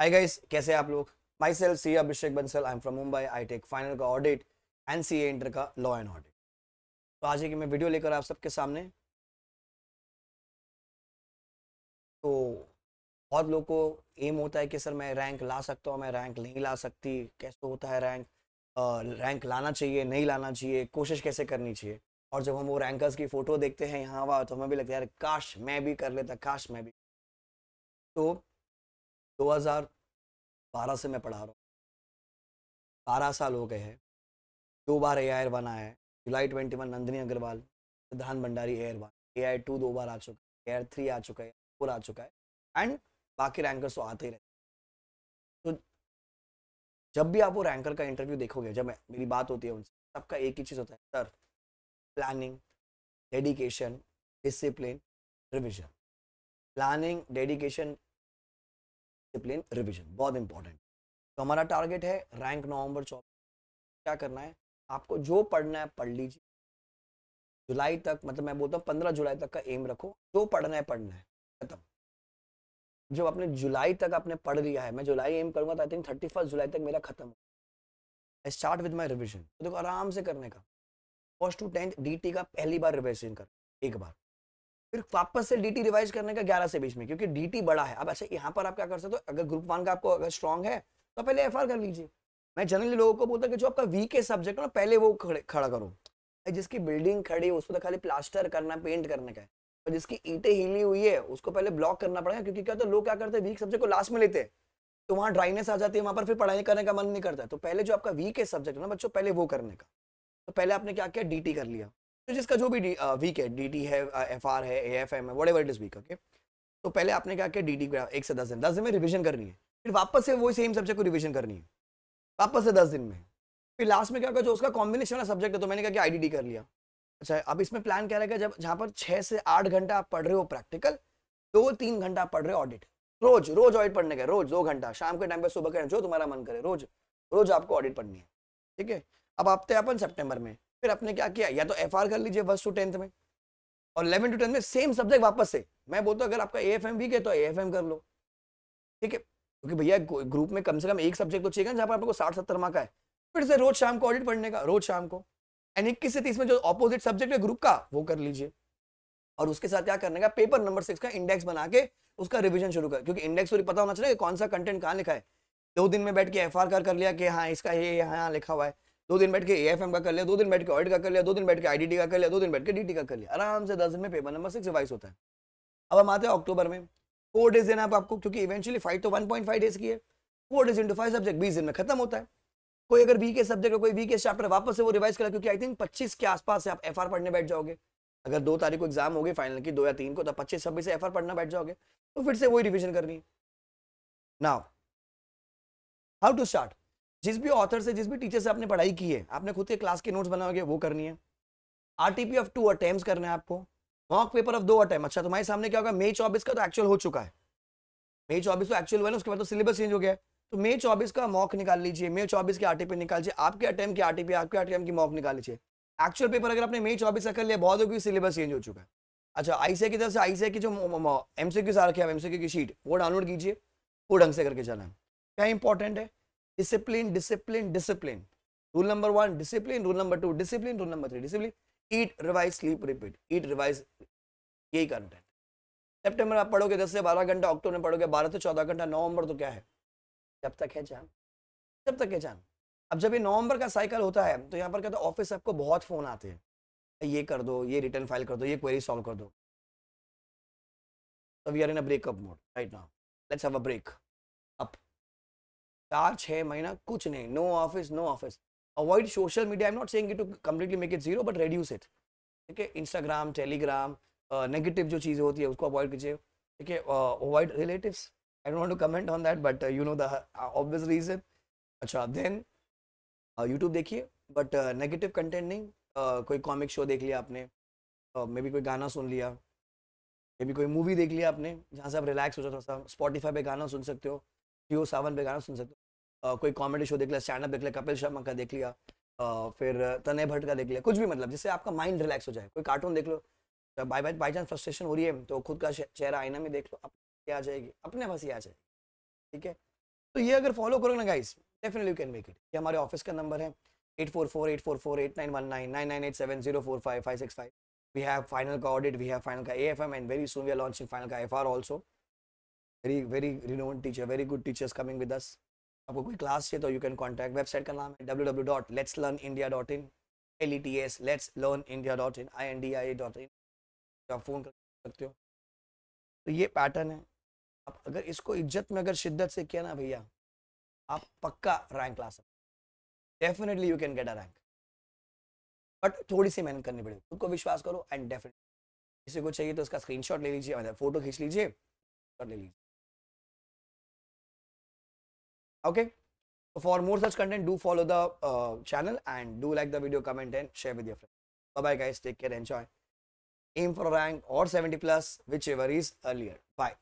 hi guys कैसे आप लोग myself C Abhishek Bansal I am from Mumbai I take final का ऑडिट एंड सी इंटर का लॉ एंड ऑडिट तो आज एक मैं वीडियो लेकर आप सबके सामने तो बहुत लोग को एम होता है कि सर मैं रैंक ला सकता हूँ मैं रैंक नहीं ला सकती कैसे होता है रैंक आ, रैंक लाना चाहिए नहीं लाना चाहिए कोशिश कैसे करनी चाहिए और जब हम वो रैंकर्स की फ़ोटो देखते हैं यहाँ वहाँ तो हमें भी लगता है यार काश मैं भी कर लेता काश मैं भी तो 2012 से मैं पढ़ा रहा हूँ बारह साल हो गए हैं दो बार ए आई आया है July twenty one Nandini Agarwal Siddhant Bhandari AIR one A I two दो बार आ चुका है एयर थ्री आ चुका है फोर आ चुका है एंड बाकी रैंकर्स तो आते ही रहते तो जब भी आप वो रैंकर का इंटरव्यू देखोगे जब मेरी बात होती है उनसे सबका एक ही चीज़ होता है sir planning dedication discipline revision planning dedication discipline revision बहुत इंपॉर्टेंट तो हमारा टारगेट है रैंक नवंबर चौबीस क्या करना है आपको जो पढ़ना है पढ़ लीजिए जुलाई तक मतलब मैं बोलता हूँ पंद्रह जुलाई तक का एम रखो जो पढ़ना है पढ़ना है खत्म जब आपने जुलाई तक आपने पढ़ लिया है मैं जुलाई एम करूँगा तो I think thirty first July तक मेरा खत्म I start with my revision देखो आराम से करने का फर्स्ट टू टेंथ डी का पहली बार रिविजन कर एक बार फिर वापस से डीटी रिवाइज करने का ग्यारह से बीच में क्योंकि डीटी बड़ा है अब ऐसे यहाँ पर आप क्या कर सकते हो अगर ग्रुप वन का आपको अगर स्ट्रॉन्ग है तो पहले एफ कर लीजिए मैं जनरली लोगों को बोलता कि जो आपका वीक है सब्जेक्ट ना पहले वो खड़े खड़ा करो जिसकी बिल्डिंग खड़ी है उसको तो खाली प्लास्टर करना पेंट करने का है और जिसकी ईटे हिली हुई है उसको पहले ब्लॉक करना पड़ेगा क्योंकि क्या होता तो है लोग क्या करते हैं वीक सब्जेक्ट को लास्ट में लेते हैं तो वहाँ ड्राइनेस आ जाती है वहाँ पर फिर पढ़ाई करने का मन नहीं करता तो पहले जो आपका वीक है सब्जेक्ट है ना बच्चों पहले वो करने का तो पहले आपने क्या किया डी कर लिया तो जिसका जो भी वीक है डी टी है एफ आर है ए एफ एम है whatever it is week okay तो पहले आपने क्या किया डी डी एक से दस दिन दस दिन में रिविजन करनी है फिर वापस से वही सेम सब्जेक्ट को रिविजन करनी है वापस से दस दिन में फिर लास्ट में क्या होगा जो उसका कॉम्बिनेशन वाला सब्जेक्ट है तो मैंने क्या किया आई कर लिया अच्छा अब इसमें प्लान क्या रहेगा जब जहाँ पर छः से आठ घंटा आप पढ़ रहे हो प्रैक्टिकल दो तीन घंटा आप पढ़ रहे हो ऑडिट रोज रोज ऑडिट पढ़ने का रोज दो घंटा शाम के टाइम पर सुबह के जो तुम्हारा मन करे रोज रोज आपको ऑडिट पढ़नी है ठीक है अब आपते हैं अपन सेप्टेम्बर में फिर आपने क्या किया या तो एफ कर लीजिए फर्स्ट टू टेंथ में और इलेवन टू टेंथ में सेम सब्जेक्ट वापस से मैं बोलता हूँ अगर आपका ए एफ एम वीक है तो ए एफ एम कर लो ठीक है क्योंकि भैया ग्रुप में कम से कम एक सब्जेक्ट तो चाहिए जहाँ पर आपको साठ सत्तर मार्क का है फिर से रोज शाम को ऑडिट पढ़ने का रोज शाम को एंड इक्कीस से तीस में जो अपोजिट सब्जेक्ट है ग्रुप का वो कर लीजिए और उसके साथ क्या करने का पेपर नंबर सिक्स का इंडेक्स बना के उसका रिविजन शुरू कर क्योंकि इंडेक्स पूरी पता होना चाहिए कौन सा कंटेंट कहाँ लिखा है दो दिन में बैठ के एफ आर कर लिया कि हाँ इसका ये यहाँ लिखा हुआ है दो दिन बैठ के ए का कर लिया दो दिन बैठ के ऑडिट का कर लिया दो दिन बैठ के आई का कर लिया दो दिन बैठ के डी का कर लिया आराम से दस दिन में पेपर नंबर सिक्स रिवाइज होता है अब हम आते हैं अक्टूबर में फोर डेज देना आपको क्योंकि इवेंचुअली फाइव तो वन पॉइंट फाइव डेज की है four days into five subject बीस दिन में खत्म होता है कोई अगर बी के सब्जेक्ट कोई बी के चैप्टर वापस से वो रिवाइज करा क्योंकि आई थिंक पच्चीस के आसपास से आप एफ पढ़ने बैठ जाओगे अगर दो तारीख को एग्जाम होगी फाइनल की दो या तीन को तो पच्चीस छब्बीस से एफ पढ़ना बैठ जाओगे तो फिर से वही रिविजन करनी है नाउ हाउ टू स्टार्ट जिस भी ऑथर से जिस भी टीचर से आपने पढ़ाई की है आपने खुद के क्लास के नोट्स बनाए वो करनी है आरटीपी ऑफ टू अटेम्प्ट करना है आपको मॉक पेपर ऑफ दो अटेम्प अच्छा तुम्हारे सामने क्या होगा मई चौबीस का तो एक्चुअल हो चुका है मई चौबीस तो एक्चुअल हुआ है उसके बाद तो सिलेबस चेंज हो गया तो मई चौबीस का मॉक निकाल लीजिए मई चौबीस के आरटीपी निकाल लीजिए आपके अटेम्प की आरटीपी आपके अटेम्प की मॉक निकाल लीजिए एक्चुअल पेपर अगर आपने मई चौबीस का कर लिया बहुत होगी सिलेबस चेंज हो चुका है अच्छा आईसीआई की तरफ से आईसीआई की जो एम सी क्यू सारा एम सी की शीट वो डाउनलोड कीजिए वो ढंग से करके जाना है क्या इंपॉर्टेंट है discipline discipline discipline rule number 1 discipline rule number 2 discipline rule number 3 discipline eat revise sleep repeat eat revise यही कंटेंट सितंबर आप पढ़ोगे दस से बारह घंटा अक्टूबर में पढ़ोगे बारह से चौदह घंटा नवंबर तो क्या है जब तक है जान जब तक है जान अब जब ये नवंबर का साइकिल होता है तो यहाँ पर कहते हैं ऑफिस आपको बहुत फ़ोन आते हैं ये कर दो ये रिटर्न फाइल कर दो ये क्वेरी सॉल्व कर दो तो we are in a breakup mode right now let's have a break चार छः महीना कुछ नहीं no office no office avoid social media I am not saying completely make it zero but reduce it ठीक है इंस्टाग्राम टेलीग्राम नेगेटिव जो चीज़ें होती है उसको अवॉइड कीजिए ठीक है avoid relatives I don't want to comment on that but you know the obvious reason अच्छा देन यूट्यूब uh, देखिए बट नेगेटिव कंटेंट नहीं uh, कोई कॉमिक शो देख लिया आपने मे uh, बी कोई गाना सुन लिया मे बी कोई मूवी देख लिया आपने जहाँ से आप रिलैक्स हो जाओ थोड़ा सा स्पॉटीफाई पर गाना सुन सकते हो जियो सावन पे गाना सुन सकते हो कोई कॉमेडी शो देख लिया स्टैंड अप देख लिया कपिल शर्मा का देख लिया फिर तनय भट्ट का देख लिया कुछ भी मतलब जिससे आपका माइंड रिलैक्स हो जाए कोई कार्टून देख लो by by by chance frustration हो रही है तो खुद का चेहरा आईना में देख लो अपने आ जाएगी अपने पास ही आ जाएगी ठीक है तो ये अगर फॉलो करोगे ना guys definitely you can make it ये हमारे ऑफिस का नंबर है eight four four eight four four eight nine one nine nine nine eight seven zero four five five six five we have final का audit we have final का A F M and very soon we are launching final का F R also very very renowned teacher very good teachers coming with us आपको कोई class चाहिए तो you can contact website का नाम है W W dot let's learn India dot in L E T S let's learn India dot in I N D I dot in आप phone कर सकते हो तो ये पैटर्न है आप अगर इसको इज्जत में अगर शिद्दत से किया ना भैया आप पक्का रैंक ला सकते definitely you can get a rank but थोड़ी सी मेहनत करनी पड़ेगी खुद को विश्वास करो एंड डेफिनेटली किसी को चाहिए तो उसका स्क्रीनशॉट ले लीजिए मतलब फोटो खींच लीजिए और ले लीजिए okay for more such content do follow the uh, channel and do like the video comment and share with your friends bye bye guys take care enjoy aim for a rank or 70 plus whichever is earlier bye